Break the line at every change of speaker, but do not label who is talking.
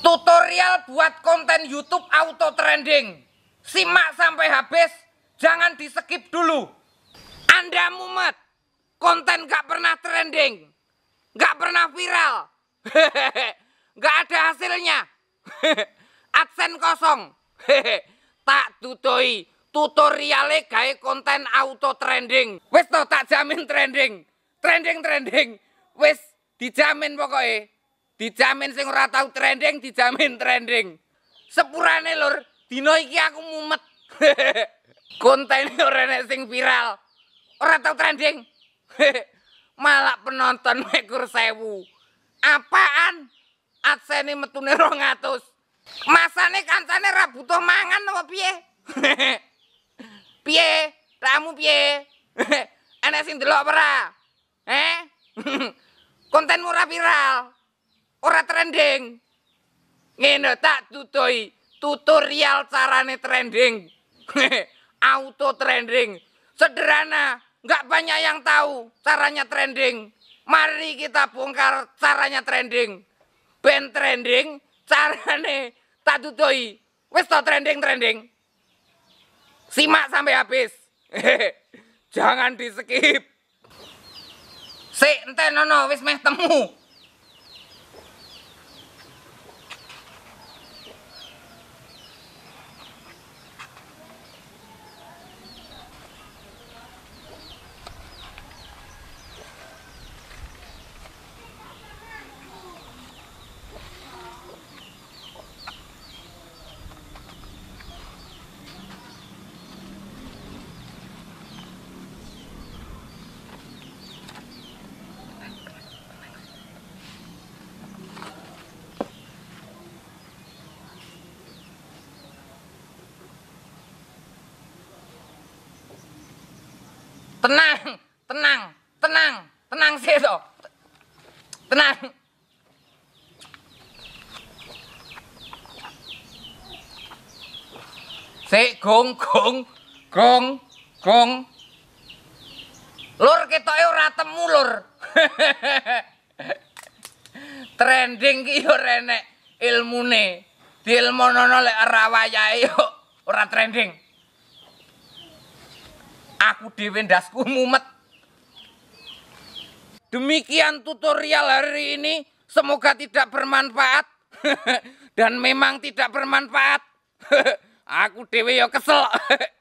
Tutorial buat konten YouTube auto trending. Simak sampai habis, jangan di skip dulu. Anda mumet, konten gak pernah trending, gak pernah viral, gak ada hasilnya. Adsen kosong. tak tutoi tutorialnya kayak konten auto trending. wes to tak jamin trending. Trending trending. wes dijamin pokoknya. Dijamin sing ora tau trending, dijamin trending. Sepurane lur, dina iki aku mumet. Kontene ora enek sing viral. Ora tau trending. Malah penonton mekur sewu. Apaan? Adsene metune 200. Masane kancane ora butuh mangan apa piye? piye? Ramu piye? enek sing delok ora? Eh? Kontenmu ora viral. trending. Ngene tak tutoi tutorial carane trending. Auto trending. Sederhana, nggak banyak yang tahu caranya trending. Mari kita bongkar caranya trending. Ben trending, carane tak tutoi. Wis to trending-trending. Simak sampai habis. Jangan di skip. Sik enten nono wis meh temu. tenang tenang tenang tenang sih tenang si gong gong gong lur kita yuk ratemu lur trending kiyo renek ilmune di ilmu nono lek rawa yuk ora trending Aku dewe ndasku mumet. Demikian tutorial hari ini, semoga tidak bermanfaat dan memang tidak bermanfaat. Aku dewe ya kesel.